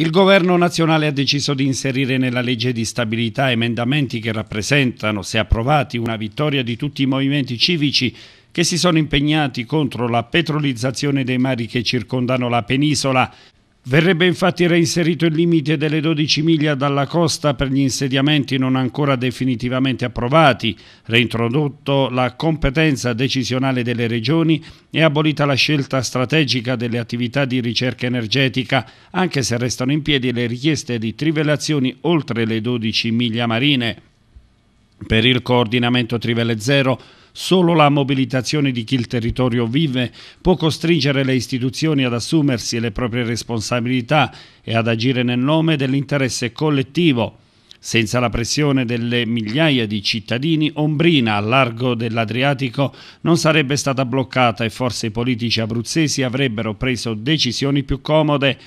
Il governo nazionale ha deciso di inserire nella legge di stabilità emendamenti che rappresentano, se approvati, una vittoria di tutti i movimenti civici che si sono impegnati contro la petrolizzazione dei mari che circondano la penisola Verrebbe infatti reinserito il limite delle 12 miglia dalla costa per gli insediamenti non ancora definitivamente approvati, reintrodotto la competenza decisionale delle regioni e abolita la scelta strategica delle attività di ricerca energetica, anche se restano in piedi le richieste di trivelazioni oltre le 12 miglia marine. Per il coordinamento Trivelle Zero solo la mobilitazione di chi il territorio vive può costringere le istituzioni ad assumersi le proprie responsabilità e ad agire nel nome dell'interesse collettivo. Senza la pressione delle migliaia di cittadini, Ombrina, a largo dell'Adriatico, non sarebbe stata bloccata e forse i politici abruzzesi avrebbero preso decisioni più comode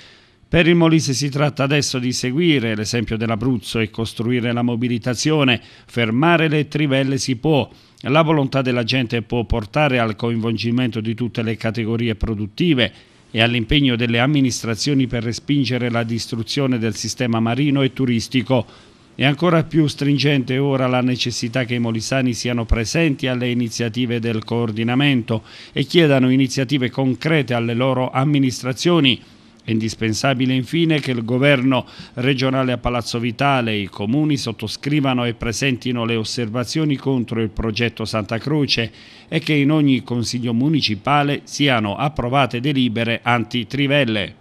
per il Molise si tratta adesso di seguire l'esempio dell'Abruzzo e costruire la mobilitazione, fermare le trivelle si può. La volontà della gente può portare al coinvolgimento di tutte le categorie produttive e all'impegno delle amministrazioni per respingere la distruzione del sistema marino e turistico. È ancora più stringente ora la necessità che i molisani siano presenti alle iniziative del coordinamento e chiedano iniziative concrete alle loro amministrazioni è indispensabile infine che il governo regionale a Palazzo Vitale e i comuni sottoscrivano e presentino le osservazioni contro il progetto Santa Croce e che in ogni consiglio municipale siano approvate delibere anti-trivelle.